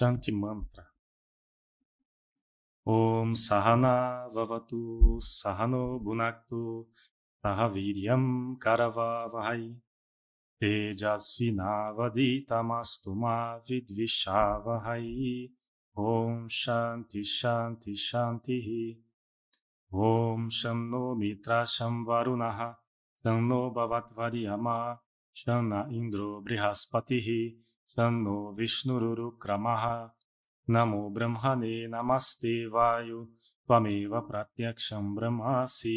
Shanti Mantra. Om Sahana Vavatu Sahano Bunaktu Sahaviryam Karavavahai Tejasvinavaditamastu Ma Vidvishavahai Om Shanti Shanti Shanti Om Shamno Mitra Shamvarunaha Shamno Bhavatvaryama Shana Indro Brihaspatihi तं नो विष्णुरुरुक्रमः नमो ब्रह्मणे नमस्ते वायु त्वमेव प्रत्यक्षं ब्रह्मासि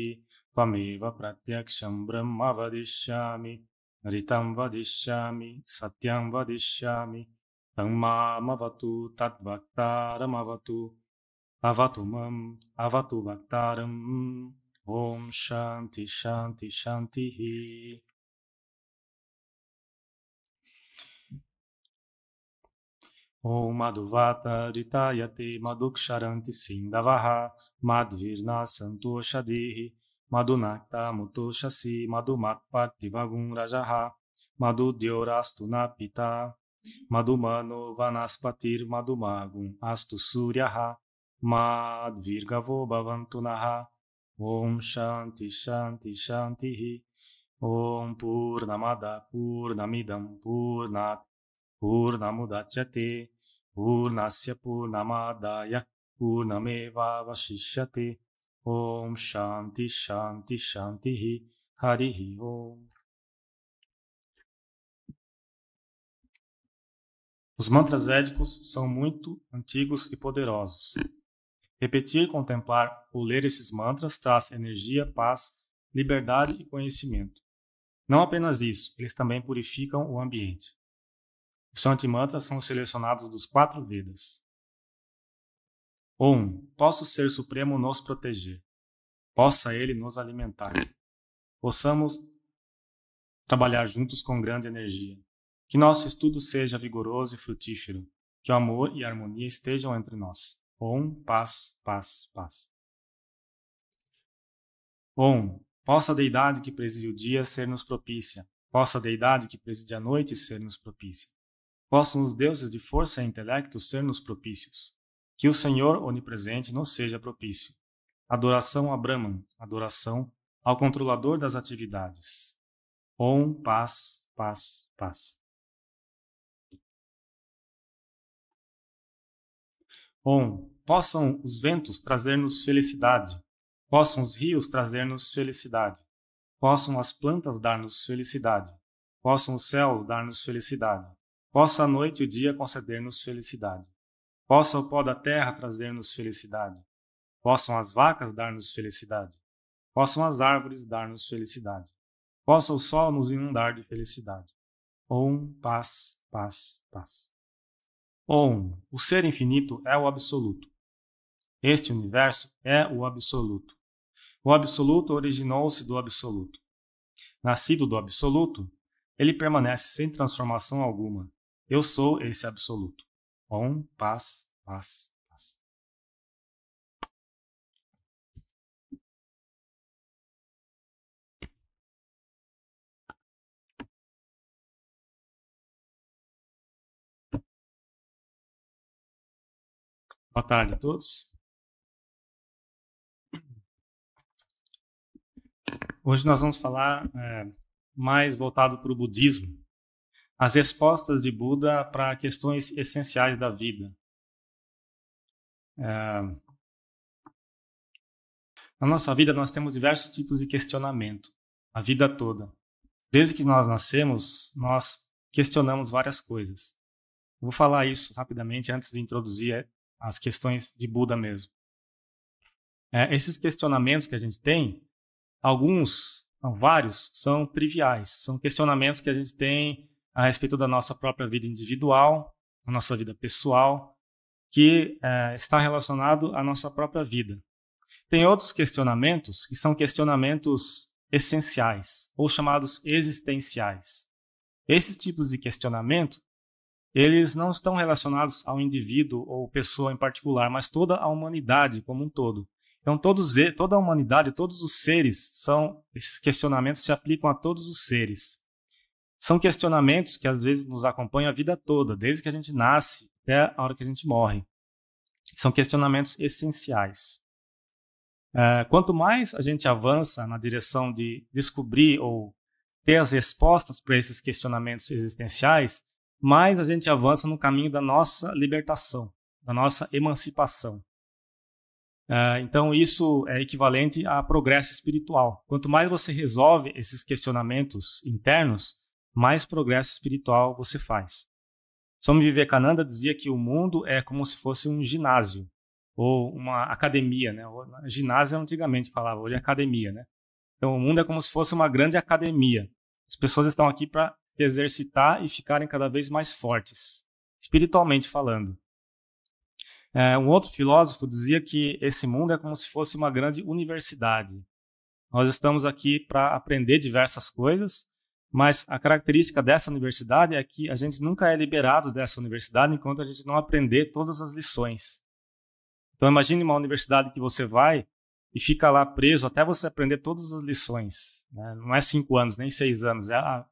त्वमेव प्रत्यक्षं ब्रह्म वदिष्यामि ऋतं वदिष्यामि सत्यं वदिष्यामि तं तद्वक्तारमवतु अवतु मम अवतु वक्तारम् ॐ शान्ति शान्ति शान्तिः Om Madhuvata Ritayate Madhuksharanti Sindavaha Madvirna Santoshadehi Madhunakta Mutoshasi Madhumatpati Vagun Rajaha Madhudyorastu Napita Madhumano Vanaspatir Madhumagun Astu Suryaha Madvirgavo Bhavantunaha Om Shanti Shanti Shantihi Om Purnamada Purnamidam Purnat purnamudachate पूर्णस्य पूर्णमादाय पूर्णमेवावशिष्यते ॐ शान्ति शान्ति शान्तिः हरिः ॐ Os mantras védicos são muito antigos e poderosos. Repetir, contemplar ou ler esses mantras traz energia, paz, liberdade e conhecimento. Não apenas isso, eles também purificam o ambiente. Os santimantas são selecionados dos quatro Vedas. 1. Um, posso Ser Supremo nos proteger. Possa Ele nos alimentar. Possamos trabalhar juntos com grande energia. Que nosso estudo seja vigoroso e frutífero. Que o amor e a harmonia estejam entre nós. Om, paz, paz, paz. Om, possa a deidade que preside o dia ser nos propícia. Possa a deidade que preside a noite ser nos propícia. Possam os deuses de força e intelecto ser-nos propícios. Que o Senhor onipresente nos seja propício. Adoração a Brahman, adoração ao controlador das atividades. Om, paz, paz, paz. Om, possam os ventos trazer-nos felicidade, possam os rios trazer-nos felicidade, possam as plantas dar-nos felicidade, possam o céu dar-nos felicidade, Possa a noite e o dia conceder-nos felicidade. Possa o pó da terra trazer-nos felicidade. Possam as vacas dar-nos felicidade. Possam as árvores dar-nos felicidade. Possa o sol nos inundar de felicidade. Om, paz, paz, paz. Om, o ser infinito é o absoluto. Este universo é o absoluto. O absoluto originou-se do absoluto. Nascido do absoluto, ele permanece sem transformação alguma, eu sou esse absoluto. Om, paz, paz, paz. Boa tarde a todos. Hoje nós vamos falar é, mais voltado para o budismo as respostas de Buda para questões essenciais da vida. É... Na nossa vida, nós temos diversos tipos de questionamento, a vida toda. Desde que nós nascemos, nós questionamos várias coisas. Eu vou falar isso rapidamente antes de introduzir é, as questões de Buda mesmo. É, esses questionamentos que a gente tem, alguns, não, vários, são triviais. São questionamentos que a gente tem a respeito da nossa própria vida individual, da nossa vida pessoal, que é, está relacionado à nossa própria vida. Tem outros questionamentos que são questionamentos essenciais ou chamados existenciais. Esses tipos de questionamento, eles não estão relacionados ao indivíduo ou pessoa em particular, mas toda a humanidade como um todo. Então, todos, toda a humanidade, todos os seres são esses questionamentos se aplicam a todos os seres são questionamentos que às vezes nos acompanham a vida toda, desde que a gente nasce até a hora que a gente morre. São questionamentos essenciais. É, quanto mais a gente avança na direção de descobrir ou ter as respostas para esses questionamentos existenciais, mais a gente avança no caminho da nossa libertação, da nossa emancipação. É, então, isso é equivalente a progresso espiritual. Quanto mais você resolve esses questionamentos internos, mais progresso espiritual você faz. Swami Vivekananda dizia que o mundo é como se fosse um ginásio ou uma academia, né? Ginásio antigamente falava, hoje é academia, né? Então o mundo é como se fosse uma grande academia. As pessoas estão aqui para se exercitar e ficarem cada vez mais fortes, espiritualmente falando. É, um outro filósofo dizia que esse mundo é como se fosse uma grande universidade. Nós estamos aqui para aprender diversas coisas mas a característica dessa universidade é que a gente nunca é liberado dessa universidade enquanto a gente não aprender todas as lições. Então imagine uma universidade que você vai e fica lá preso até você aprender todas as lições. Né? Não é cinco anos, nem seis anos, é a,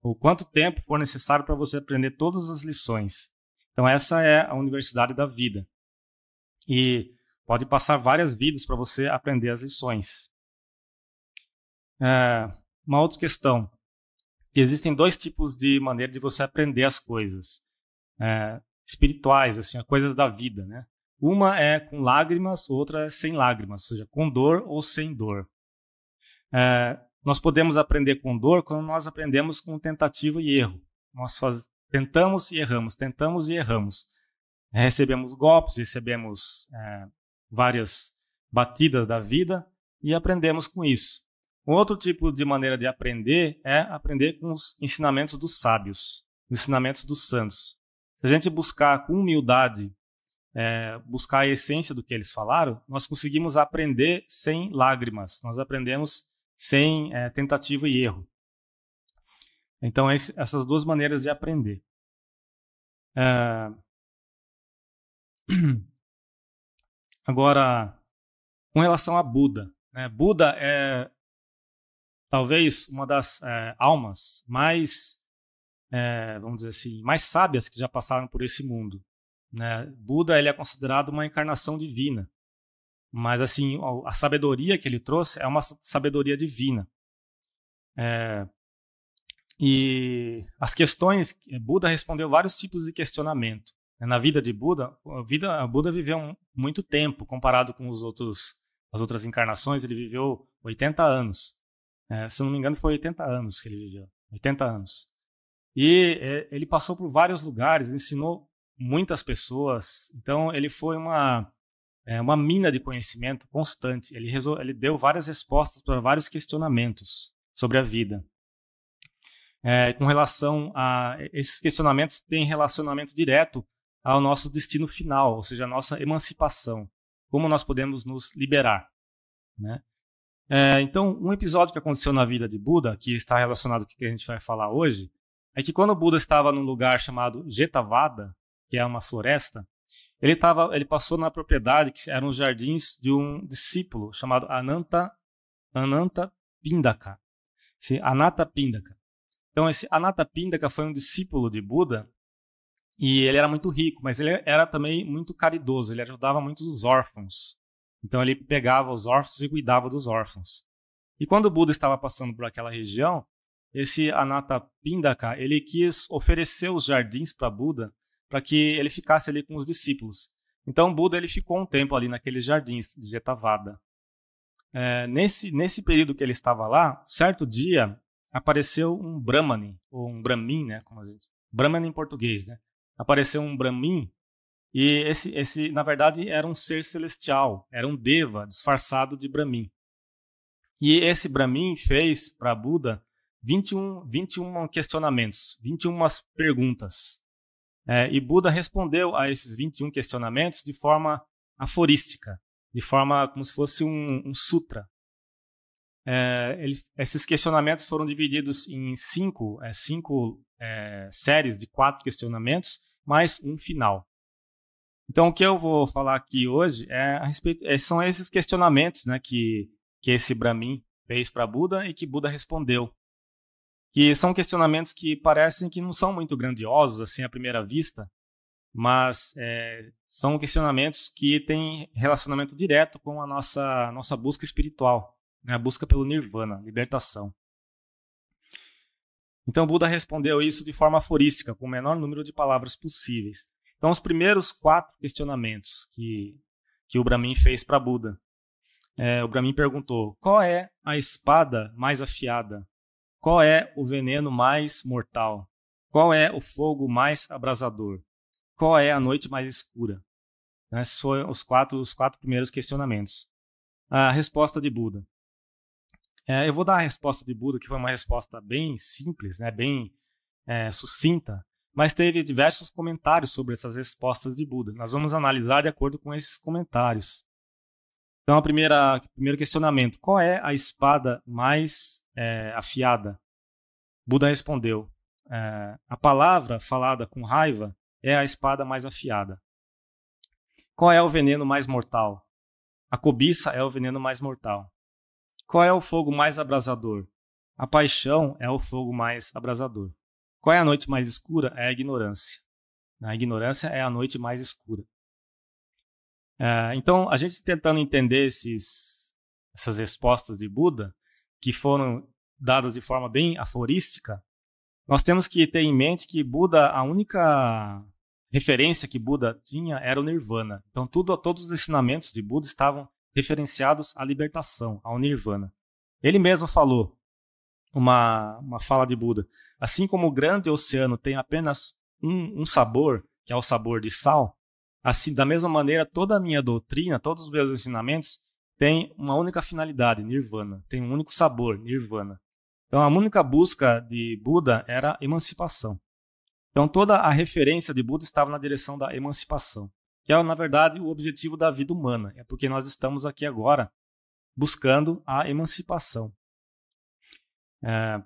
o quanto tempo for necessário para você aprender todas as lições. Então essa é a universidade da vida. E pode passar várias vidas para você aprender as lições. É, uma outra questão existem dois tipos de maneira de você aprender as coisas é, espirituais, assim, coisas da vida, né? Uma é com lágrimas, outra é sem lágrimas, ou seja, com dor ou sem dor. É, nós podemos aprender com dor quando nós aprendemos com tentativa e erro. Nós faz, tentamos e erramos, tentamos e erramos. Recebemos golpes, recebemos é, várias batidas da vida e aprendemos com isso. Um outro tipo de maneira de aprender é aprender com os ensinamentos dos sábios, ensinamentos dos santos. Se a gente buscar com humildade, é, buscar a essência do que eles falaram, nós conseguimos aprender sem lágrimas, nós aprendemos sem é, tentativa e erro. Então, esse, essas duas maneiras de aprender. É... Agora, com relação a Buda. Né? Buda é talvez uma das é, almas mais, é, vamos dizer assim, mais sábias que já passaram por esse mundo. Né? Buda ele é considerado uma encarnação divina, mas assim a sabedoria que ele trouxe é uma sabedoria divina. É, e as questões, é, Buda respondeu vários tipos de questionamento. Né? Na vida de Buda, a vida a Buda viveu muito tempo comparado com os outros as outras encarnações, ele viveu 80 anos. É, se não me engano, foi 80 anos que ele viveu. 80 anos. E é, ele passou por vários lugares, ensinou muitas pessoas. Então, ele foi uma, é, uma mina de conhecimento constante. Ele, resol... ele deu várias respostas para vários questionamentos sobre a vida. É, com relação a. Esses questionamentos têm relacionamento direto ao nosso destino final, ou seja, a nossa emancipação. Como nós podemos nos liberar. Né? É, então, um episódio que aconteceu na vida de Buda, que está relacionado com o que a gente vai falar hoje, é que quando Buda estava num lugar chamado Jetavada, que é uma floresta, ele, tava, ele passou na propriedade que eram os jardins de um discípulo chamado Ananta, Ananta Pindaka. Esse Pindaka. Então, esse Anata Pindaka foi um discípulo de Buda e ele era muito rico, mas ele era também muito caridoso, ele ajudava muito os órfãos. Então ele pegava os órfãos e cuidava dos órfãos. E quando o Buda estava passando por aquela região, esse Anatapindaka, ele quis oferecer os jardins para Buda, para que ele ficasse ali com os discípulos. Então Buda ele ficou um tempo ali naqueles jardins de Jetavada. É, nesse, nesse período que ele estava lá, certo dia apareceu um brahmani, ou um brahmin, né, como a gente, em português, né? Apareceu um brahmin e esse, esse, na verdade, era um ser celestial, era um deva disfarçado de Brahmin. E esse Brahmin fez para Buda 21, 21 questionamentos, 21 perguntas. É, e Buda respondeu a esses 21 questionamentos de forma aforística, de forma como se fosse um, um sutra. É, ele, esses questionamentos foram divididos em cinco, é, cinco é, séries de quatro questionamentos, mais um final. Então, o que eu vou falar aqui hoje é a respeito, é, são esses questionamentos né, que, que esse Brahmin fez para Buda e que Buda respondeu. Que são questionamentos que parecem que não são muito grandiosos assim à primeira vista, mas é, são questionamentos que têm relacionamento direto com a nossa, nossa busca espiritual, né, a busca pelo nirvana, libertação. Então, Buda respondeu isso de forma aforística, com o menor número de palavras possíveis. Então, os primeiros quatro questionamentos que, que o Brahmin fez para Buda. É, o Brahmin perguntou: qual é a espada mais afiada? Qual é o veneno mais mortal? Qual é o fogo mais abrasador? Qual é a noite mais escura? Né, esses foram os quatro, os quatro primeiros questionamentos. A resposta de Buda. É, eu vou dar a resposta de Buda, que foi uma resposta bem simples, né, bem é, sucinta, mas teve diversos comentários sobre essas respostas de Buda. Nós vamos analisar de acordo com esses comentários. Então, a primeira primeiro questionamento: qual é a espada mais é, afiada? Buda respondeu: é, a palavra falada com raiva é a espada mais afiada. Qual é o veneno mais mortal? A cobiça é o veneno mais mortal. Qual é o fogo mais abrasador? A paixão é o fogo mais abrasador. Qual é a noite mais escura? É a ignorância. A ignorância é a noite mais escura. É, então, a gente tentando entender esses, essas respostas de Buda, que foram dadas de forma bem aforística, nós temos que ter em mente que Buda, a única referência que Buda tinha era o Nirvana. Então, tudo, todos os ensinamentos de Buda estavam referenciados à libertação, ao Nirvana. Ele mesmo falou: uma, uma fala de Buda. Assim como o grande oceano tem apenas um, um sabor, que é o sabor de sal, assim, da mesma maneira, toda a minha doutrina, todos os meus ensinamentos têm uma única finalidade, nirvana. Tem um único sabor, nirvana. Então, a única busca de Buda era emancipação. Então, toda a referência de Buda estava na direção da emancipação, que é, na verdade, o objetivo da vida humana. É porque nós estamos aqui agora buscando a emancipação. É,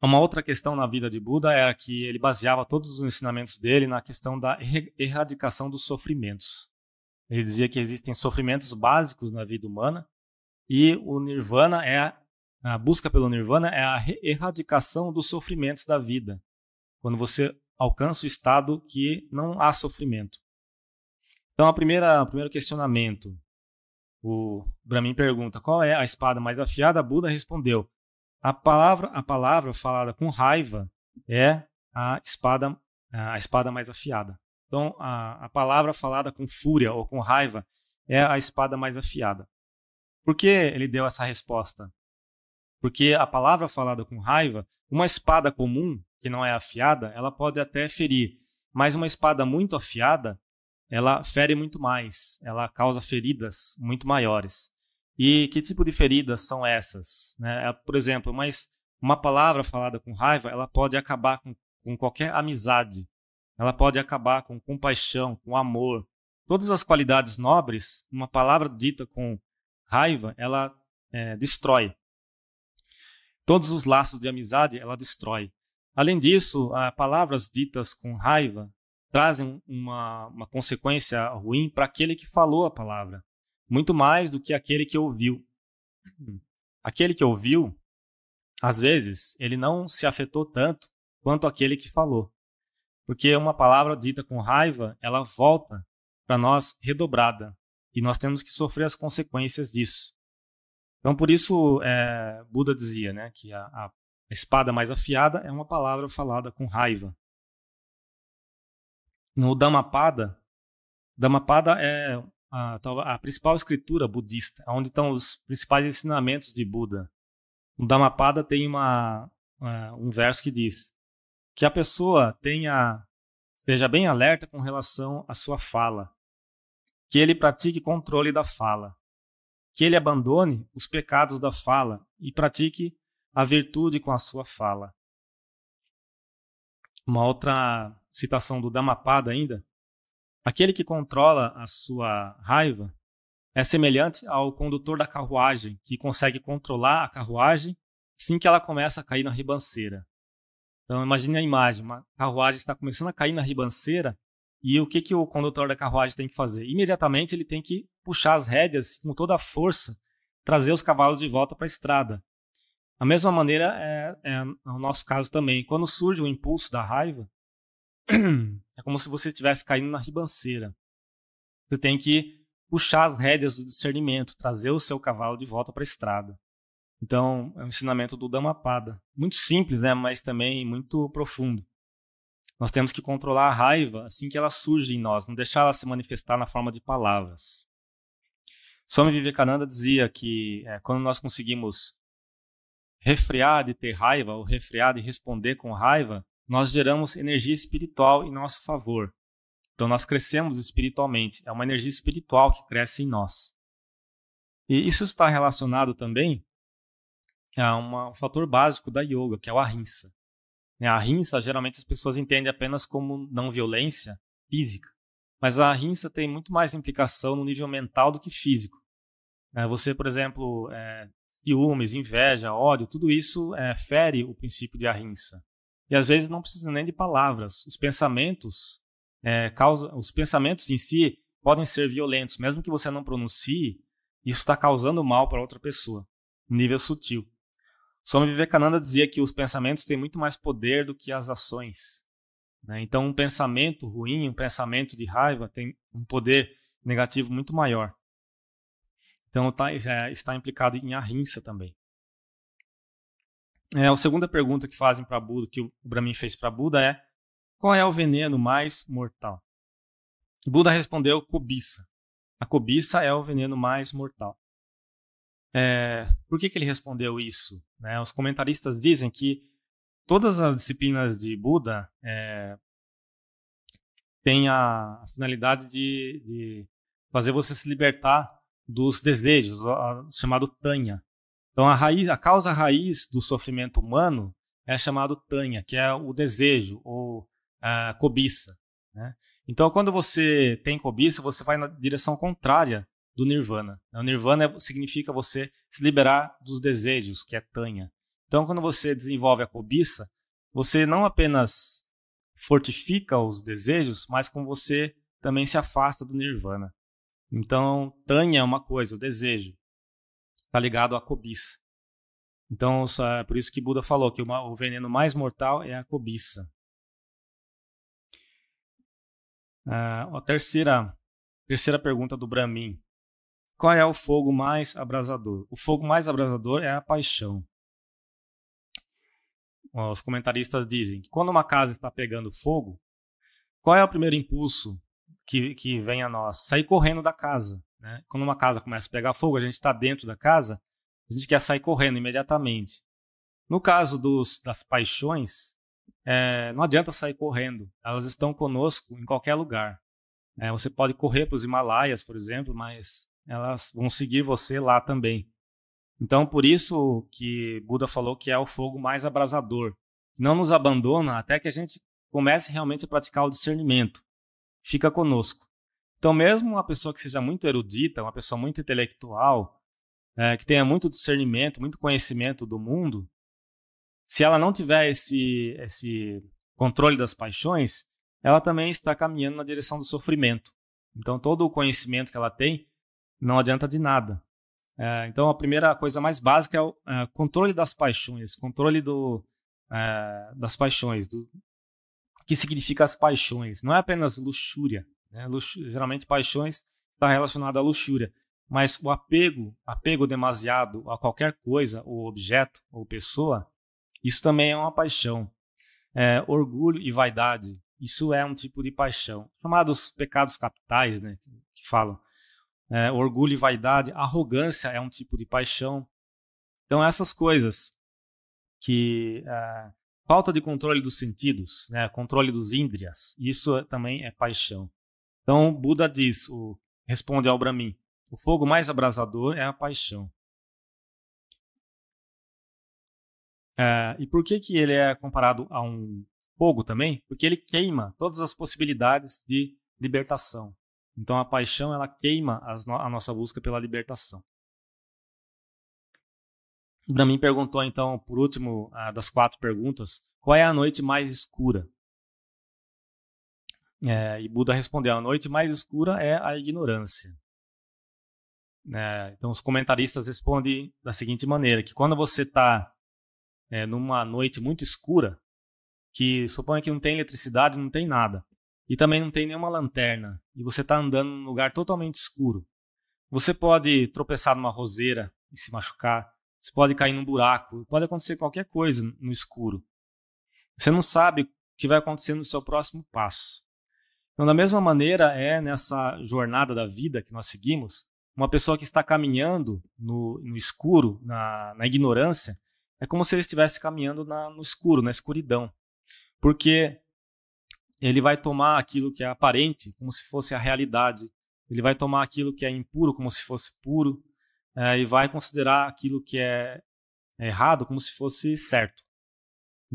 uma outra questão na vida de Buda era é que ele baseava todos os ensinamentos dele na questão da erradicação dos sofrimentos. Ele dizia que existem sofrimentos básicos na vida humana e o nirvana é a, a busca pelo nirvana é a erradicação dos sofrimentos da vida. Quando você alcança o estado que não há sofrimento. Então, a primeira, o primeiro questionamento. O Brahmin pergunta: "Qual é a espada mais afiada?" Buda respondeu: a palavra, a palavra falada com raiva é a espada, a espada mais afiada. Então, a, a palavra falada com fúria ou com raiva é a espada mais afiada. Por que ele deu essa resposta? Porque a palavra falada com raiva, uma espada comum, que não é afiada, ela pode até ferir, mas uma espada muito afiada, ela fere muito mais, ela causa feridas muito maiores. E que tipo de feridas são essas? Né? É, por exemplo, mas uma palavra falada com raiva, ela pode acabar com, com qualquer amizade. Ela pode acabar com compaixão, com amor. Todas as qualidades nobres, uma palavra dita com raiva, ela é, destrói. Todos os laços de amizade, ela destrói. Além disso, palavras ditas com raiva trazem uma, uma consequência ruim para aquele que falou a palavra muito mais do que aquele que ouviu. Aquele que ouviu, às vezes, ele não se afetou tanto quanto aquele que falou. Porque uma palavra dita com raiva, ela volta para nós redobrada. E nós temos que sofrer as consequências disso. Então, por isso, é, Buda dizia né, que a, a espada mais afiada é uma palavra falada com raiva. No Dhammapada, Dhammapada é a, a principal escritura budista, onde estão os principais ensinamentos de Buda. O Dhammapada tem uma, é, um verso que diz que a pessoa tenha seja bem alerta com relação à sua fala, que ele pratique controle da fala, que ele abandone os pecados da fala e pratique a virtude com a sua fala. Uma outra citação do Dhammapada ainda Aquele que controla a sua raiva é semelhante ao condutor da carruagem, que consegue controlar a carruagem assim que ela começa a cair na ribanceira. Então, imagine a imagem: uma carruagem está começando a cair na ribanceira, e o que, que o condutor da carruagem tem que fazer? Imediatamente ele tem que puxar as rédeas com toda a força, trazer os cavalos de volta para a estrada. A mesma maneira é, é no nosso caso também. Quando surge o impulso da raiva, é como se você estivesse caindo na ribanceira. Você tem que puxar as rédeas do discernimento, trazer o seu cavalo de volta para a estrada. Então, é um ensinamento do Dhammapada. Muito simples, né? mas também muito profundo. Nós temos que controlar a raiva assim que ela surge em nós, não deixar ela se manifestar na forma de palavras. Swami Vivekananda dizia que é, quando nós conseguimos refrear de ter raiva, ou refrear de responder com raiva, nós geramos energia espiritual em nosso favor. Então nós crescemos espiritualmente, é uma energia espiritual que cresce em nós. E isso está relacionado também a um fator básico da yoga, que é o ahimsa. Né, a ahimsa geralmente as pessoas entendem apenas como não violência física, mas a ahimsa tem muito mais implicação no nível mental do que físico. É, você, por exemplo, é, ciúmes, inveja, ódio, tudo isso é, fere o princípio de ahimsa. E às vezes não precisa nem de palavras. Os pensamentos, é, causa, os pensamentos em si podem ser violentos, mesmo que você não pronuncie, isso está causando mal para outra pessoa, nível sutil. Swami Vivekananda dizia que os pensamentos têm muito mais poder do que as ações. Né? Então, um pensamento ruim, um pensamento de raiva, tem um poder negativo muito maior. Então, tá, é, está implicado em rinça também. É, a segunda pergunta que fazem para Buda, que o Brahmin fez para Buda é: qual é o veneno mais mortal? Buda respondeu: cobiça. A cobiça é o veneno mais mortal. É, por que, que ele respondeu isso? Né, os comentaristas dizem que todas as disciplinas de Buda é, têm a finalidade de, de fazer você se libertar dos desejos, o chamado tanha. Então a raiz, a causa raiz do sofrimento humano é chamado tanha, que é o desejo ou a cobiça. Né? Então, quando você tem cobiça, você vai na direção contrária do nirvana. O nirvana é, significa você se liberar dos desejos, que é tanha. Então, quando você desenvolve a cobiça, você não apenas fortifica os desejos, mas como você também se afasta do nirvana. Então, tanha é uma coisa, o desejo está ligado à cobiça. Então, é por isso que Buda falou que o veneno mais mortal é a cobiça. Ah, a terceira, terceira pergunta do Brahmin. Qual é o fogo mais abrasador? O fogo mais abrasador é a paixão. Os comentaristas dizem que quando uma casa está pegando fogo, qual é o primeiro impulso que, que vem a nós? Sair correndo da casa. Né? Quando uma casa começa a pegar fogo, a gente está dentro da casa, a gente quer sair correndo imediatamente. No caso dos, das paixões, é, não adianta sair correndo, elas estão conosco em qualquer lugar. É, você pode correr para os Himalaias, por exemplo, mas elas vão seguir você lá também. Então, por isso que Buda falou que é o fogo mais abrasador. Não nos abandona até que a gente comece realmente a praticar o discernimento. Fica conosco. Então, mesmo uma pessoa que seja muito erudita, uma pessoa muito intelectual, é, que tenha muito discernimento, muito conhecimento do mundo, se ela não tiver esse, esse controle das paixões, ela também está caminhando na direção do sofrimento. Então, todo o conhecimento que ela tem não adianta de nada. É, então, a primeira coisa mais básica é o é, controle das paixões, controle do, é, das paixões, do que significa as paixões. Não é apenas luxúria, né? Geralmente, paixões está relacionada à luxúria. Mas o apego, apego demasiado a qualquer coisa, ou objeto, ou pessoa, isso também é uma paixão. É, orgulho e vaidade, isso é um tipo de paixão. Chamados pecados capitais, né, que, que falam. É, orgulho e vaidade, arrogância é um tipo de paixão. Então, essas coisas que. É, falta de controle dos sentidos, né, controle dos índrias, isso também é paixão. Então, Buda diz, o, responde ao Brahmin, o fogo mais abrasador é a paixão. É, e por que, que ele é comparado a um fogo também? Porque ele queima todas as possibilidades de libertação. Então, a paixão ela queima a nossa busca pela libertação. Brahmin perguntou, então, por último ah, das quatro perguntas, qual é a noite mais escura? É, e Buda respondeu: a noite mais escura é a ignorância. É, então, os comentaristas respondem da seguinte maneira: que quando você está é, numa noite muito escura, que suponha que não tem eletricidade, não tem nada, e também não tem nenhuma lanterna, e você está andando num lugar totalmente escuro, você pode tropeçar numa roseira e se machucar, você pode cair num buraco, pode acontecer qualquer coisa no escuro. Você não sabe o que vai acontecer no seu próximo passo. Então, da mesma maneira, é nessa jornada da vida que nós seguimos, uma pessoa que está caminhando no, no escuro, na, na, ignorância, é como se ele estivesse caminhando na, no escuro, na escuridão. Porque ele vai tomar aquilo que é aparente como se fosse a realidade, ele vai tomar aquilo que é impuro como se fosse puro, é, e vai considerar aquilo que é, é errado como se fosse certo.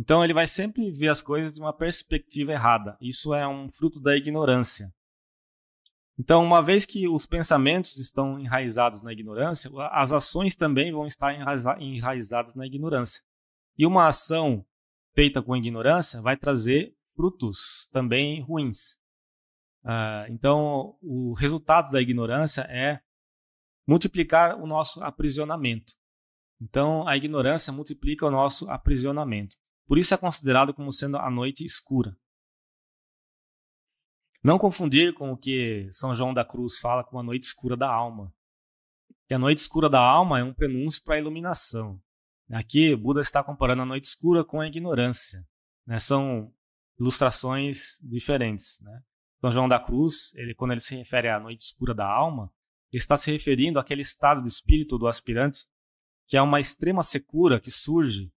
Então ele vai sempre ver as coisas de uma perspectiva errada. Isso é um fruto da ignorância. Então, uma vez que os pensamentos estão enraizados na ignorância, as ações também vão estar enraizadas na ignorância. E uma ação feita com ignorância vai trazer frutos também ruins. Uh, então, o resultado da ignorância é multiplicar o nosso aprisionamento. Então, a ignorância multiplica o nosso aprisionamento. Por isso é considerado como sendo a noite escura. Não confundir com o que São João da Cruz fala com a noite escura da alma. Que a noite escura da alma é um prenúncio para a iluminação. Aqui, Buda está comparando a noite escura com a ignorância. Né? São ilustrações diferentes. Né? São João da Cruz, ele, quando ele se refere à noite escura da alma, ele está se referindo àquele estado do espírito do aspirante, que é uma extrema secura que surge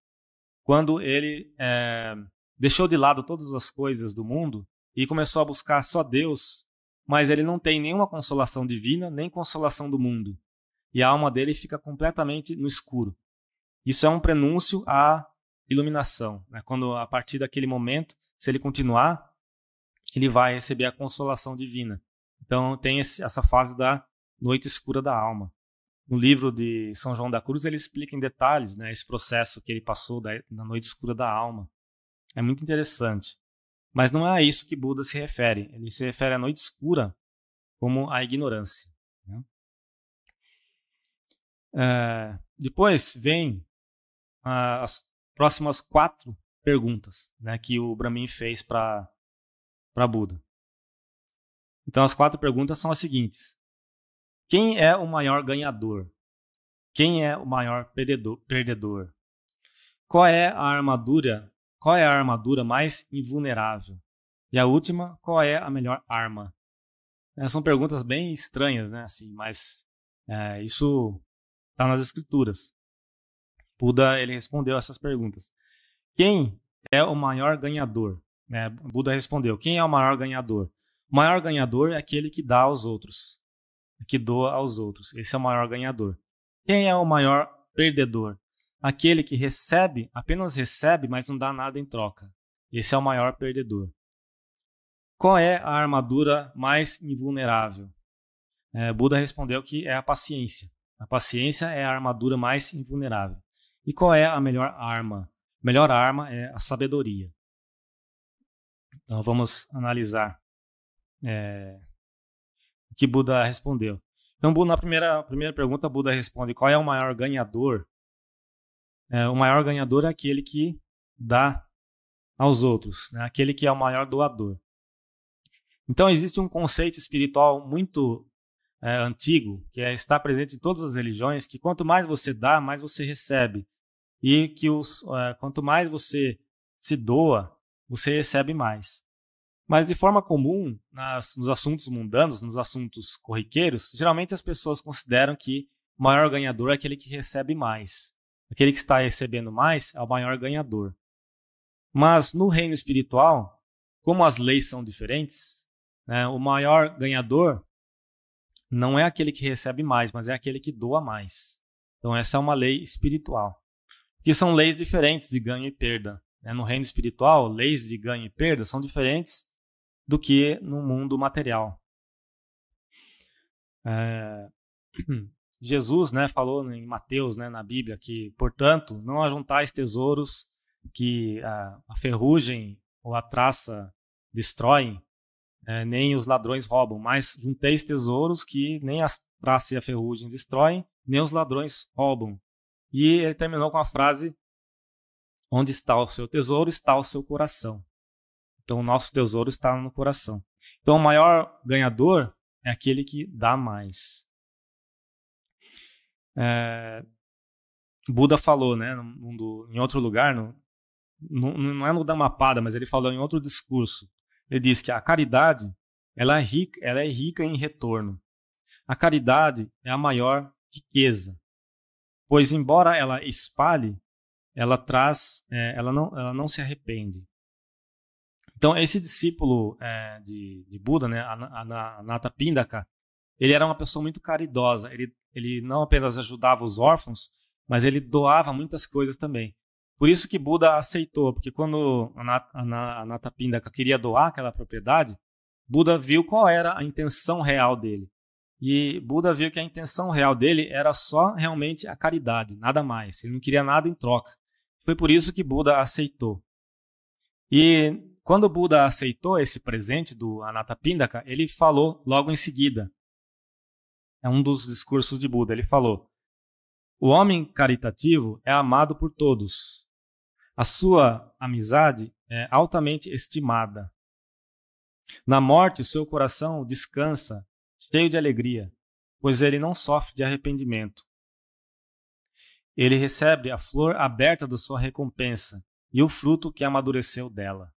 quando ele é, deixou de lado todas as coisas do mundo e começou a buscar só Deus, mas ele não tem nenhuma consolação divina, nem consolação do mundo. E a alma dele fica completamente no escuro. Isso é um prenúncio à iluminação. Né? Quando, a partir daquele momento, se ele continuar, ele vai receber a consolação divina. Então, tem esse, essa fase da noite escura da alma no livro de São João da Cruz, ele explica em detalhes né, esse processo que ele passou da, na noite escura da alma. É muito interessante. Mas não é a isso que Buda se refere. Ele se refere à noite escura como a ignorância. Né? É, depois vem as próximas quatro perguntas né, que o Brahmin fez para Buda. Então, as quatro perguntas são as seguintes: quem é o maior ganhador? Quem é o maior perdedor? Qual é a armadura? Qual é a armadura mais invulnerável? E a última, qual é a melhor arma? É, são perguntas bem estranhas, né? Assim, mas é, isso está nas escrituras. Buda ele respondeu essas perguntas. Quem é o maior ganhador? É, Buda respondeu: Quem é o maior ganhador? O maior ganhador é aquele que dá aos outros que doa aos outros. Esse é o maior ganhador. Quem é o maior perdedor? Aquele que recebe, apenas recebe, mas não dá nada em troca. Esse é o maior perdedor. Qual é a armadura mais invulnerável? É, Buda respondeu que é a paciência. A paciência é a armadura mais invulnerável. E qual é a melhor arma? A melhor arma é a sabedoria. Então vamos analisar é, que Buda respondeu. Então, na primeira, primeira pergunta, Buda responde: qual é o maior ganhador? É, o maior ganhador é aquele que dá aos outros, né? aquele que é o maior doador. Então, existe um conceito espiritual muito é, antigo, que é, está presente em todas as religiões, que quanto mais você dá, mais você recebe. E que os, é, quanto mais você se doa, você recebe mais. Mas de forma comum, nas, nos assuntos mundanos, nos assuntos corriqueiros, geralmente as pessoas consideram que o maior ganhador é aquele que recebe mais. Aquele que está recebendo mais é o maior ganhador. Mas no reino espiritual, como as leis são diferentes, né, o maior ganhador não é aquele que recebe mais, mas é aquele que doa mais. Então, essa é uma lei espiritual. Que são leis diferentes de ganho e perda. Né. No reino espiritual, leis de ganho e perda são diferentes do que no mundo material. É... Jesus né, falou em Mateus, né, na Bíblia, que, portanto, não ajuntais tesouros que a, ah, a ferrugem ou a traça destroem, é, nem os ladrões roubam, mas junteis tesouros que nem a traça e a ferrugem destroem, nem os ladrões roubam. E ele terminou com a frase: Onde está o seu tesouro, está o seu coração. Então, o nosso tesouro está no coração. Então, o maior ganhador é aquele que dá mais. É, Buda falou, né, num, num, em outro lugar, no, no, não é no Dhammapada, mas ele falou em outro discurso. Ele diz que a caridade ela é, rica, ela é rica em retorno. A caridade é a maior riqueza, pois embora ela espalhe, ela traz, é, ela, não, ela não se arrepende. Então, esse discípulo é, de, de, Buda, né, Anata Pindaka, ele era uma pessoa muito caridosa. Ele, ele não apenas ajudava os órfãos, mas ele doava muitas coisas também. Por isso que Buda aceitou, porque quando Anata Pindaka queria doar aquela propriedade, Buda viu qual era a intenção real dele. E Buda viu que a intenção real dele era só realmente a caridade, nada mais. Ele não queria nada em troca. Foi por isso que Buda aceitou. E quando o Buda aceitou esse presente do Anatapindaka, ele falou logo em seguida. É um dos discursos de Buda. Ele falou: O homem caritativo é amado por todos. A sua amizade é altamente estimada. Na morte, o seu coração descansa, cheio de alegria, pois ele não sofre de arrependimento. Ele recebe a flor aberta da sua recompensa e o fruto que amadureceu dela.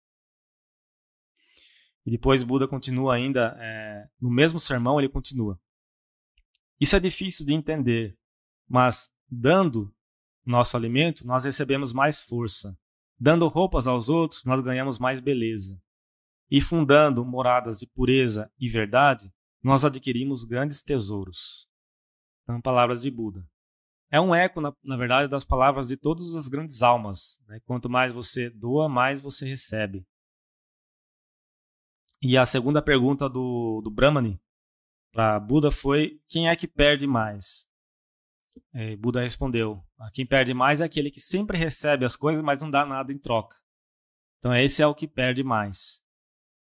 E depois Buda continua ainda, é, no mesmo sermão ele continua. Isso é difícil de entender, mas dando nosso alimento, nós recebemos mais força. Dando roupas aos outros, nós ganhamos mais beleza. E fundando moradas de pureza e verdade, nós adquirimos grandes tesouros. São então, palavras de Buda. É um eco, na, na verdade, das palavras de todas as grandes almas. Né? Quanto mais você doa, mais você recebe. E a segunda pergunta do, do Brahmani para Buda foi: quem é que perde mais? E é, Buda respondeu: ah, quem perde mais é aquele que sempre recebe as coisas, mas não dá nada em troca. Então, esse é o que perde mais.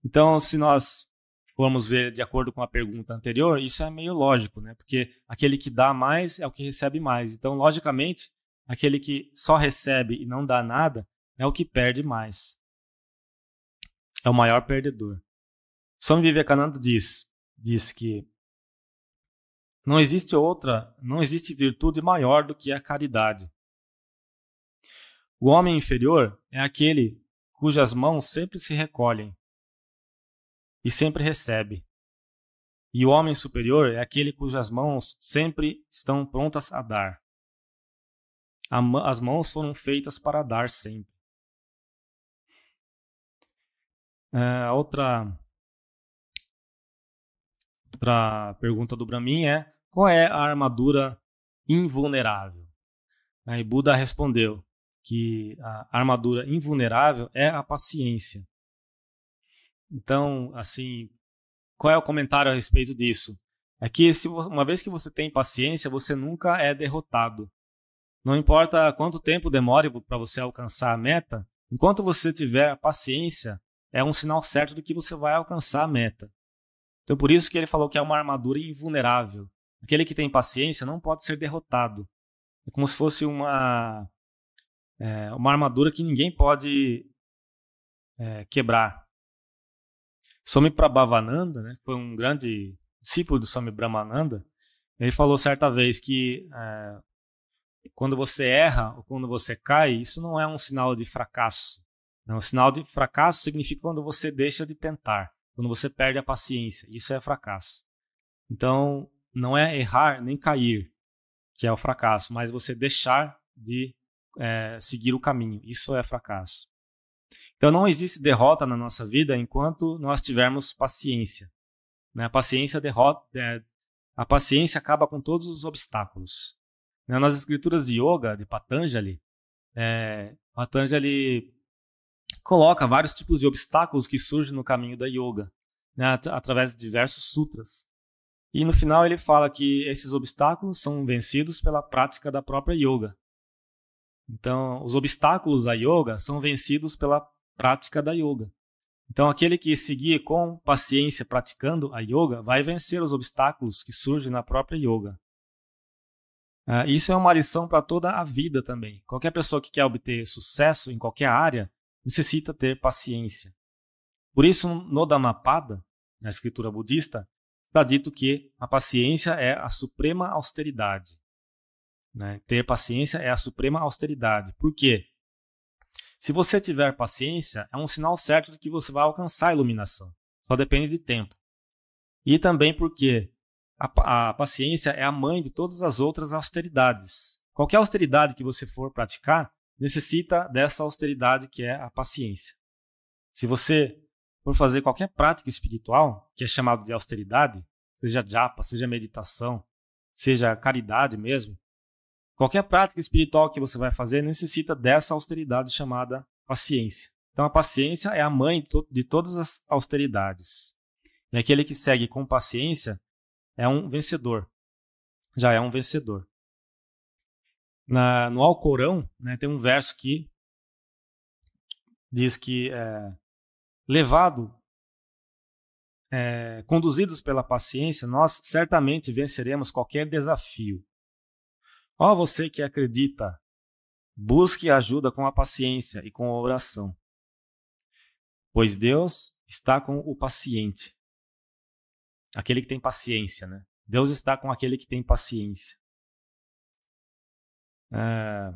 Então, se nós formos ver de acordo com a pergunta anterior, isso é meio lógico, né? Porque aquele que dá mais é o que recebe mais. Então, logicamente, aquele que só recebe e não dá nada é o que perde mais. É o maior perdedor. Swami Vivekananda diz, diz que não existe outra, não existe virtude maior do que a caridade. O homem inferior é aquele cujas mãos sempre se recolhem e sempre recebe. E o homem superior é aquele cujas mãos sempre estão prontas a dar. As mãos foram feitas para dar sempre. É, outra outra pergunta do Brahmin é: qual é a armadura invulnerável? Aí Buda respondeu que a armadura invulnerável é a paciência. Então, assim, qual é o comentário a respeito disso? É que se, uma vez que você tem paciência, você nunca é derrotado. Não importa quanto tempo demore para você alcançar a meta, enquanto você tiver paciência, é um sinal certo de que você vai alcançar a meta. Então, por isso que ele falou que é uma armadura invulnerável. Aquele que tem paciência não pode ser derrotado. É como se fosse uma, é, uma armadura que ninguém pode é, quebrar. Swami Prabhavananda, né, foi um grande discípulo do Swami Brahmananda, ele falou certa vez que é, quando você erra ou quando você cai, isso não é um sinal de fracasso. É um sinal de fracasso significa quando você deixa de tentar quando você perde a paciência. Isso é fracasso. Então, não é errar nem cair, que é o fracasso, mas você deixar de é, seguir o caminho. Isso é fracasso. Então, não existe derrota na nossa vida enquanto nós tivermos paciência. Né? A paciência derrota, é, a paciência acaba com todos os obstáculos. Né? Nas escrituras de yoga de Patanjali, é, Patanjali coloca vários tipos de obstáculos que surgem no caminho da yoga, né, através de diversos sutras. E no final ele fala que esses obstáculos são vencidos pela prática da própria yoga. Então, os obstáculos à yoga são vencidos pela prática da yoga. Então, aquele que seguir com paciência praticando a yoga vai vencer os obstáculos que surgem na própria yoga. Ah, isso é uma lição para toda a vida também. Qualquer pessoa que quer obter sucesso em qualquer área necessita ter paciência. Por isso, no Dhammapada, na escritura budista, está dito que a paciência é a suprema austeridade. Né? Ter paciência é a suprema austeridade. Por quê? Se você tiver paciência, é um sinal certo de que você vai alcançar a iluminação. Só depende de tempo. E também porque a, a paciência é a mãe de todas as outras austeridades. Qualquer austeridade que você for praticar, necessita dessa austeridade que é a paciência. Se você for fazer qualquer prática espiritual, que é chamado de austeridade, seja japa, seja meditação, seja caridade mesmo, qualquer prática espiritual que você vai fazer necessita dessa austeridade chamada paciência. Então a paciência é a mãe de todas as austeridades. E aquele que segue com paciência é um vencedor. Já é um vencedor na, no Alcorão, né, tem um verso que diz que é, levado, é, conduzidos pela paciência, nós certamente venceremos qualquer desafio. Ó você que acredita, busque ajuda com a paciência e com a oração, pois Deus está com o paciente, aquele que tem paciência, né? Deus está com aquele que tem paciência. É...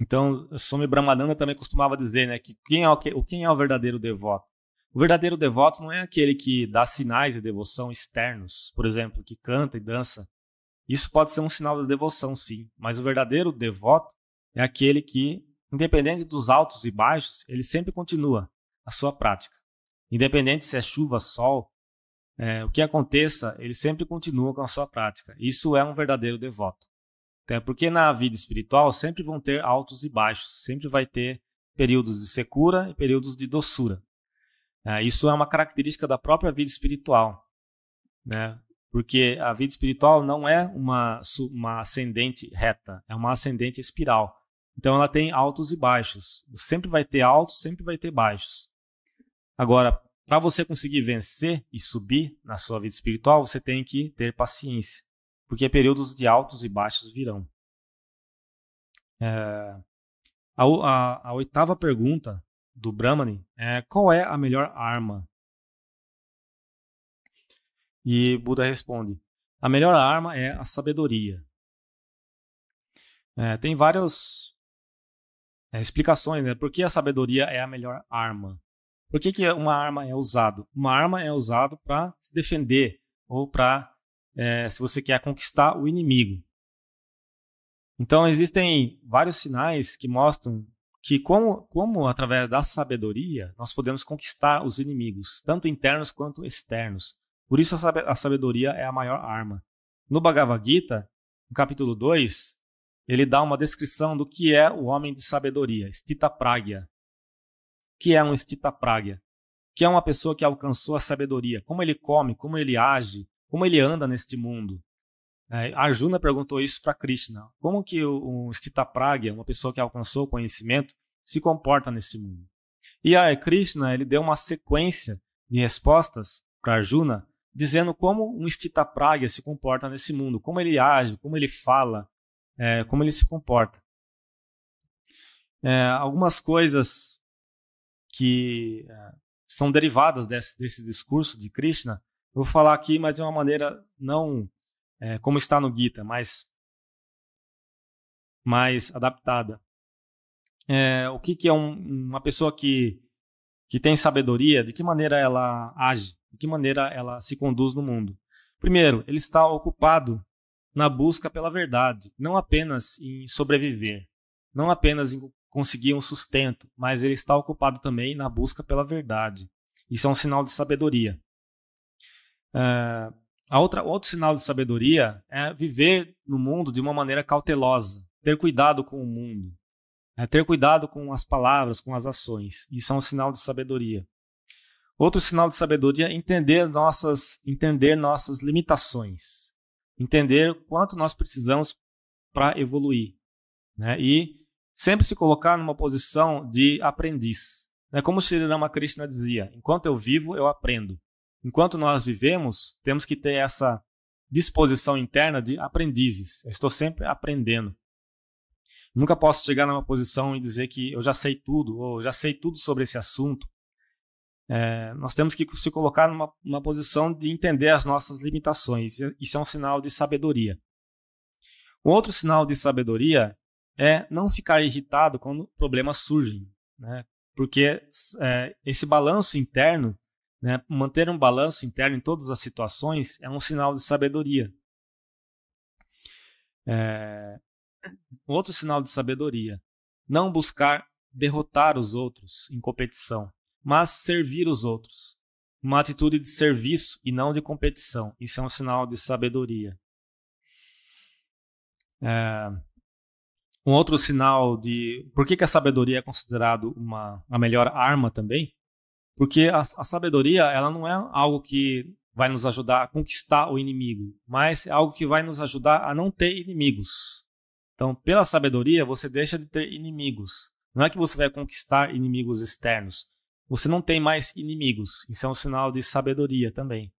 Então, Swami Brahmananda também costumava dizer né, que quem é o, quem é o verdadeiro devoto? O verdadeiro devoto não é aquele que dá sinais de devoção externos, por exemplo, que canta e dança. Isso pode ser um sinal de devoção, sim, mas o verdadeiro devoto é aquele que, independente dos altos e baixos, ele sempre continua a sua prática. Independente se é chuva, sol, é, o que aconteça, ele sempre continua com a sua prática. Isso é um verdadeiro devoto. Até porque na vida espiritual sempre vão ter altos e baixos, sempre vai ter períodos de secura e períodos de doçura. É, isso é uma característica da própria vida espiritual, né? porque a vida espiritual não é uma, uma ascendente reta, é uma ascendente espiral. Então ela tem altos e baixos. Sempre vai ter altos, sempre vai ter baixos. Agora, para você conseguir vencer e subir na sua vida espiritual, você tem que ter paciência, porque períodos de altos e baixos virão. É, a, a, a, oitava pergunta do Brahmani é: qual é a melhor arma? E Buda responde: a melhor arma é a sabedoria. É, tem várias é, explicações, né? Por que a sabedoria é a melhor arma? Por que, que é uma arma é usada? Uma arma é usada para se defender ou para é, se você quer conquistar o inimigo. Então existem vários sinais que mostram que como, como através da sabedoria nós podemos conquistar os inimigos, tanto internos quanto externos. Por isso a sabedoria é a maior arma. No Bhagavad Gita, no capítulo 2, ele dá uma descrição do que é o homem de sabedoria, Stita Pragya que é um praga, que é uma pessoa que alcançou a sabedoria, como ele come, como ele age, como ele anda neste mundo. É, Arjuna perguntou isso para Krishna. Como que um o praga, uma pessoa que alcançou o conhecimento, se comporta neste mundo? E aí Krishna ele deu uma sequência de respostas para Arjuna, dizendo como um praga se comporta nesse mundo, como ele age, como ele fala, é, como ele se comporta. É, algumas coisas que eh, são derivadas desse, desse discurso de Krishna. Eu vou falar aqui, mas de uma maneira não é, como está no Gita, mas mais adaptada. É, o que, que é um, uma pessoa que, que tem sabedoria? De que maneira ela age? De que maneira ela se conduz no mundo? Primeiro, ele está ocupado na busca pela verdade, não apenas em sobreviver, não apenas em conseguir um sustento, mas ele está ocupado também na busca pela verdade. Isso é um sinal de sabedoria. Uh, a outra, outro sinal de sabedoria é viver no mundo de uma maneira cautelosa, ter cuidado com o mundo, é ter cuidado com as palavras, com as ações. Isso é um sinal de sabedoria. Outro sinal de sabedoria é entender nossas, entender nossas limitações, entender quanto nós precisamos para evoluir, né? E sempre se colocar numa posição de aprendiz. Né? Como Sri Rama Krishna dizia, enquanto eu vivo, eu aprendo. Enquanto nós vivemos, temos que ter essa disposição interna de aprendizes. Eu estou sempre aprendendo. Nunca posso chegar numa posição e dizer que eu já sei tudo, ou já sei tudo sobre esse assunto. É, nós temos que se colocar numa, numa posição de entender as nossas limitações. Isso é um sinal de sabedoria. Um outro sinal de sabedoria é não ficar irritado quando problemas surgem, né? Porque é, esse balanço interno, né, manter um balanço interno em todas as situações é um sinal de sabedoria. É, outro sinal de sabedoria, não buscar derrotar os outros em competição, mas servir os outros. Uma atitude de serviço e não de competição. Isso é um sinal de sabedoria. É, um outro sinal de por que, que a sabedoria é considerado uma, a melhor arma também, porque a, a sabedoria ela não é algo que vai nos ajudar a conquistar o inimigo, mas é algo que vai nos ajudar a não ter inimigos. Então, pela sabedoria, você deixa de ter inimigos. Não é que você vai conquistar inimigos externos. Você não tem mais inimigos. Isso é um sinal de sabedoria também.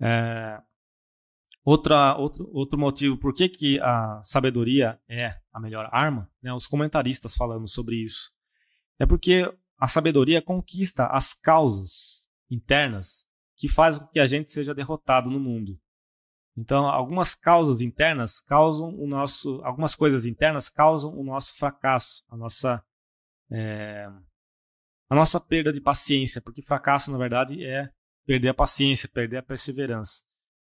É, Outra, outro, outro motivo por que, que a sabedoria é a melhor arma, né, os comentaristas falando sobre isso, é porque a sabedoria conquista as causas internas que fazem com que a gente seja derrotado no mundo. Então, algumas causas internas causam o nosso, algumas coisas internas causam o nosso fracasso, a nossa é, a nossa perda de paciência, porque fracasso na verdade é perder a paciência, perder a perseverança.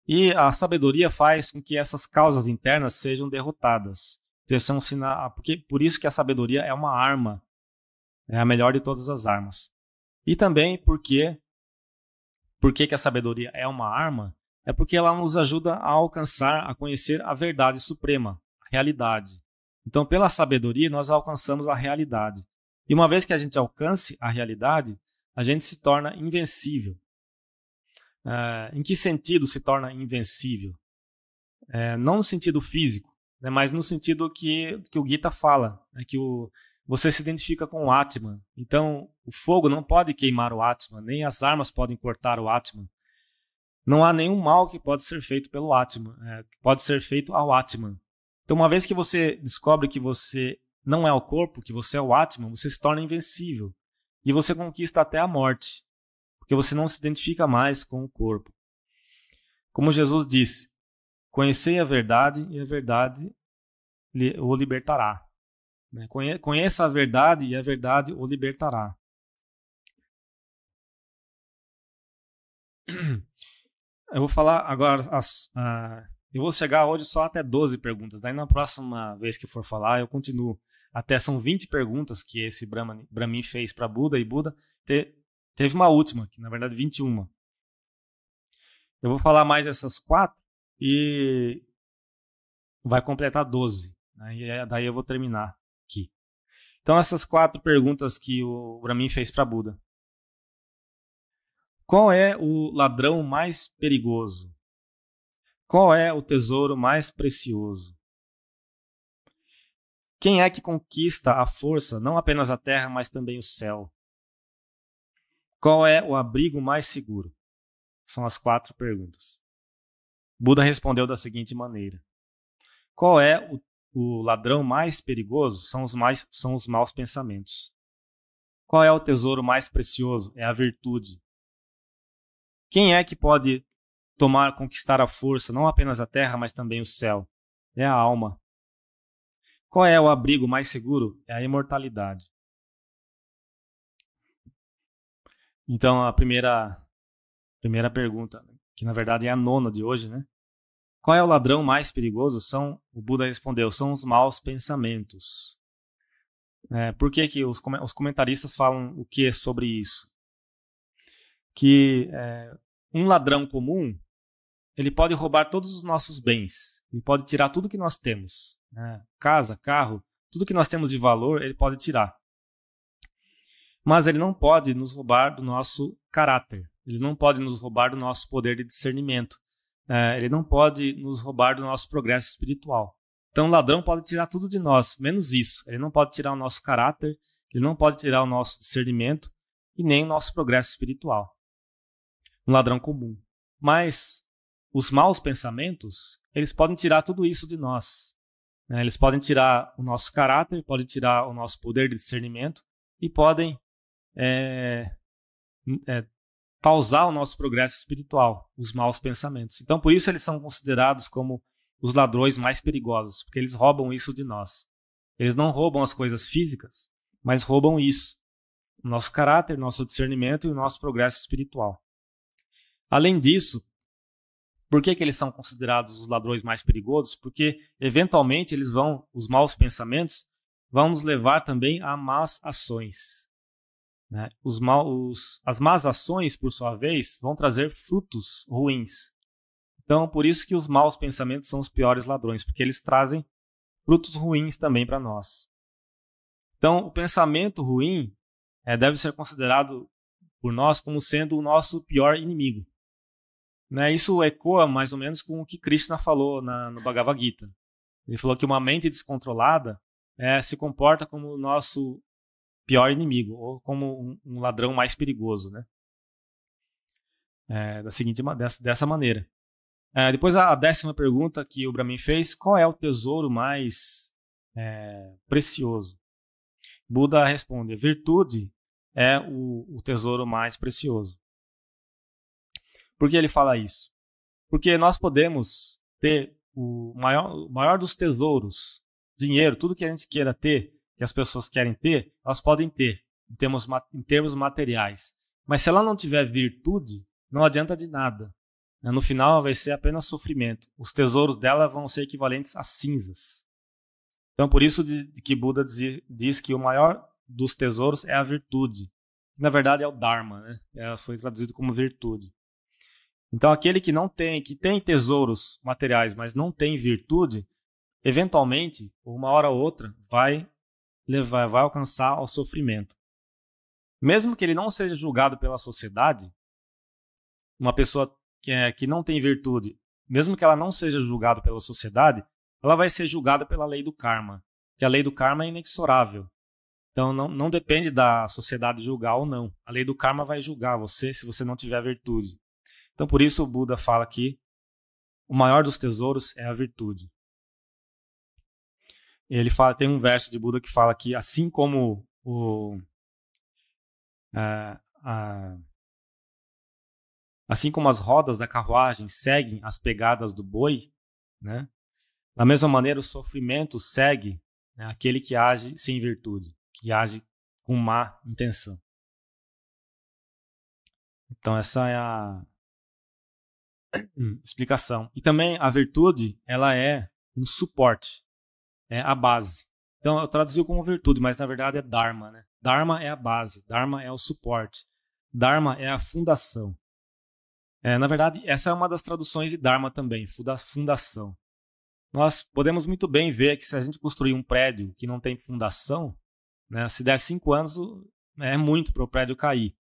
E a sabedoria faz com que essas causas internas sejam derrotadas. Então, isso é um sinal, ah, porque por isso que a sabedoria é uma arma, é a melhor de todas as armas. E também porque por que, a sabedoria é uma arma? É porque ela nos ajuda a alcançar, a conhecer a verdade suprema, a realidade. Então, pela sabedoria, nós alcançamos a realidade. E uma vez que a gente alcance a realidade, a gente se torna invencível. É, em que sentido se torna invencível? É, não no sentido físico, né, mas no sentido que, que o Gita fala, é que o, você se identifica com o Atman. Então, o fogo não pode queimar o Atman, nem as armas podem cortar o Atman. Não há nenhum mal que pode ser feito pelo Atman, é, pode ser feito ao Atman. Então, uma vez que você descobre que você não é o corpo, que você é o Atman, você se torna invencível. E você conquista até a morte porque você não se identifica mais com o corpo. Como Jesus disse: Conhecei a verdade e a verdade o libertará. Né? Conheça a verdade e a verdade o libertará. Eu vou falar agora. As, uh, eu vou chegar hoje só até 12 perguntas. Daí na próxima vez que for falar, eu continuo. Até são 20 perguntas que esse Brahmin fez para Buda e Buda te, Teve uma última, que na verdade 21. Eu vou falar mais essas quatro e vai completar 12. Né? É, daí eu vou terminar aqui. Então, essas quatro perguntas que o Brahmin fez para Buda. Qual é o ladrão mais perigoso? Qual é o tesouro mais precioso? Quem é que conquista a força, não apenas a terra, mas também o céu? Qual é o abrigo mais seguro? São as quatro perguntas. Buda respondeu da seguinte maneira: Qual é o, o ladrão mais perigoso? São os, mais, são os maus pensamentos. Qual é o tesouro mais precioso? É a virtude. Quem é que pode tomar, conquistar a força, não apenas a terra, mas também o céu? É a alma. Qual é o abrigo mais seguro? É a imortalidade. Então, a primeira, primeira pergunta, que na verdade é a nona de hoje, né? Qual é o ladrão mais perigoso? São, o Buda respondeu, são os maus pensamentos. É, por que, que os, os comentaristas falam o que sobre isso? Que é, um ladrão comum, ele pode roubar todos os nossos bens, ele pode tirar tudo que nós temos, né? casa, carro, tudo que nós temos de valor, ele pode tirar mas ele não pode nos roubar do nosso caráter, ele não pode nos roubar do nosso poder de discernimento, é, ele não pode nos roubar do nosso progresso espiritual. Então, o ladrão pode tirar tudo de nós, menos isso. Ele não pode tirar o nosso caráter, ele não pode tirar o nosso discernimento e nem o nosso progresso espiritual. Um ladrão comum. Mas os maus pensamentos, eles podem tirar tudo isso de nós. É, eles podem tirar o nosso caráter, podem tirar o nosso poder de discernimento e podem é, é, pausar o nosso progresso espiritual, os maus pensamentos. Então, por isso eles são considerados como os ladrões mais perigosos, porque eles roubam isso de nós. Eles não roubam as coisas físicas, mas roubam isso, o nosso caráter, o nosso discernimento e o nosso progresso espiritual. Além disso, por que, que eles são considerados os ladrões mais perigosos? Porque eventualmente eles vão, os maus pensamentos, vão nos levar também a más ações. Né? Os mal, os, as más ações, por sua vez, vão trazer frutos ruins. Então, por isso que os maus pensamentos são os piores ladrões, porque eles trazem frutos ruins também para nós. Então, o pensamento ruim é, deve ser considerado por nós como sendo o nosso pior inimigo. Né? Isso ecoa mais ou menos com o que Krishna falou na, no Bhagavad Gita. Ele falou que uma mente descontrolada é, se comporta como o nosso pior inimigo, ou como um, ladrão mais perigoso, né? É, da seguinte, dessa, dessa maneira. É, depois a, a, décima pergunta que o Brahmin fez, qual é o tesouro mais é, precioso? Buda responde, virtude é o, o tesouro mais precioso. Por que ele fala isso? Porque nós podemos ter o maior, o maior dos tesouros, dinheiro, tudo que a gente queira ter, que as pessoas querem ter, elas podem ter, em termos, em termos materiais. Mas se ela não tiver virtude, não adianta de nada. Né? No final, vai ser apenas sofrimento. Os tesouros dela vão ser equivalentes a cinzas. Então, por isso que Buda diz, que o maior dos tesouros é a virtude. Na verdade, é o Dharma, né? Ela é, foi traduzido como virtude. Então, aquele que não tem, que tem tesouros materiais, mas não tem virtude, eventualmente, uma hora ou outra, vai levar, vai alcançar ao sofrimento. Mesmo que ele não seja julgado pela sociedade, uma pessoa que, é, que não tem virtude, mesmo que ela não seja julgada pela sociedade, ela vai ser julgada pela lei do karma, que a lei do karma é inexorável. Então não, não depende da sociedade julgar ou não. A lei do karma vai julgar você se você não tiver virtude. Então por isso o Buda fala que o maior dos tesouros é a virtude ele fala, tem um verso de Buda que fala que assim como o a, é, a, assim como as rodas da carruagem seguem as pegadas do boi, né? Da mesma maneira o sofrimento segue né, aquele que age sem virtude, que age com má intenção. Então essa é a explicação. E também a virtude, ela é um suporte é a base. Então, eu traduzi como virtude, mas na verdade é Dharma. Né? Dharma é a base, Dharma é o suporte, Dharma é a fundação. É, na verdade, essa é uma das traduções de Dharma também, fundação. Nós podemos muito bem ver que se a gente construir um prédio que não tem fundação, né, se der cinco anos, é muito para o prédio cair.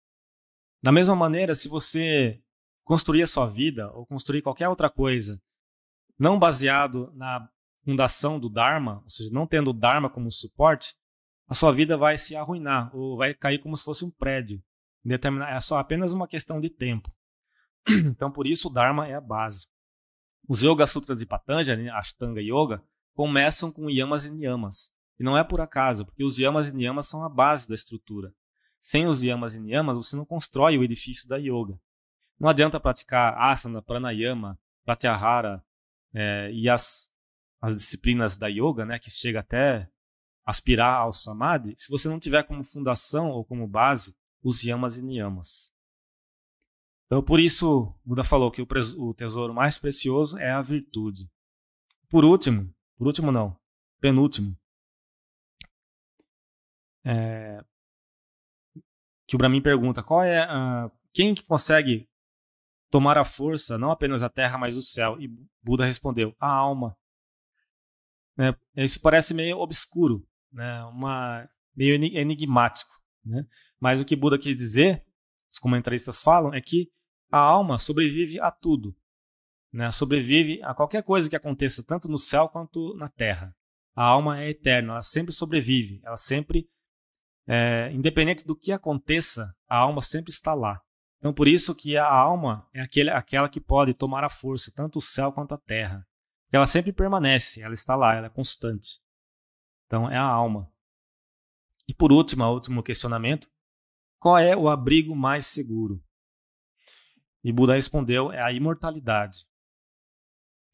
Da mesma maneira, se você construir a sua vida ou construir qualquer outra coisa não baseado na fundação do Dharma, ou seja, não tendo o Dharma como suporte, a sua vida vai se arruinar ou vai cair como se fosse um prédio. É só apenas uma questão de tempo. Então, por isso, o Dharma é a base. Os Yoga Sutras de Patanjali, né, Ashtanga Yoga, começam com yamas e niyamas. E não é por acaso, porque os yamas e niyamas são a base da estrutura. Sem os yamas e niyamas, você não constrói o edifício da yoga. Não adianta praticar asana, pranayama, pratyahara é, e as as disciplinas da yoga, né, que chega até aspirar ao samadhi, se você não tiver como fundação ou como base os yamas e niyamas. Então, por isso, Buda falou que o tesouro mais precioso é a virtude. Por último, por último não, penúltimo, é, que o Brahmin pergunta qual é a, ah, quem que consegue tomar a força não apenas a terra mas o céu e Buda respondeu a alma né? Isso parece meio obscuro, né? Uma, meio enigmático. Né? Mas o que Buda quis dizer, os comentaristas falam, é que a alma sobrevive a tudo. Né? Sobrevive a qualquer coisa que aconteça, tanto no céu quanto na terra. A alma é eterna, ela sempre sobrevive, ela sempre, é, independente do que aconteça, a alma sempre está lá. Então, por isso que a alma é aquele, aquela que pode tomar a força, tanto o céu quanto a terra ela sempre permanece, ela está lá, ela é constante. Então é a alma. E por último, último questionamento, qual é o abrigo mais seguro? E Buda respondeu, é a imortalidade.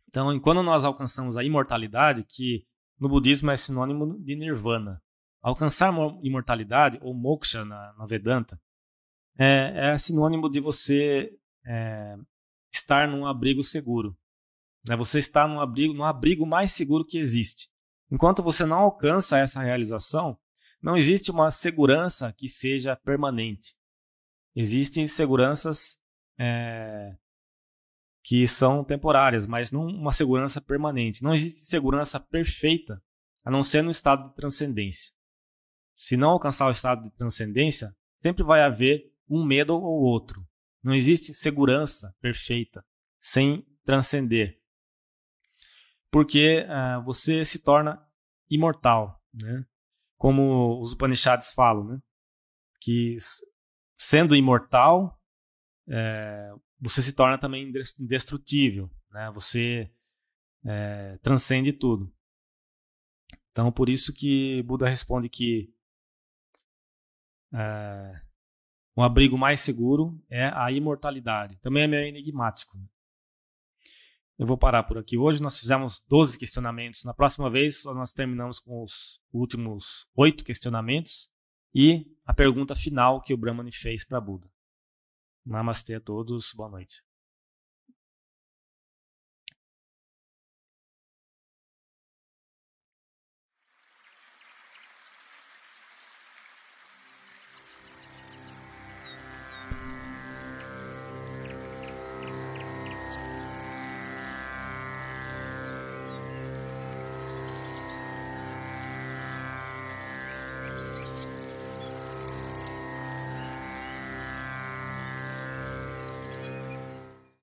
Então, quando nós alcançamos a imortalidade, que no budismo é sinônimo de nirvana, alcançar imortalidade, ou moksha na, na Vedanta, é, é, sinônimo de você é, estar num abrigo seguro. Né? Você está no abrigo, no abrigo mais seguro que existe. Enquanto você não alcança essa realização, não existe uma segurança que seja permanente. Existem seguranças é, que são temporárias, mas não uma segurança permanente. Não existe segurança perfeita, a não ser no estado de transcendência. Se não alcançar o estado de transcendência, sempre vai haver um medo ou outro. Não existe segurança perfeita sem transcender porque uh, você se torna imortal, né? Como os Upanishads falam, né? Que sendo imortal, é, você se torna também indestrutível, né? Você é, transcende tudo. Então, por isso que Buda responde que é, um abrigo mais seguro é a imortalidade. Também é meio enigmático, né? Eu vou parar por aqui. Hoje nós fizemos 12 questionamentos. Na próxima vez nós terminamos com os últimos oito questionamentos e a pergunta final que o Brahman fez para Buda. Namastê a todos, boa noite.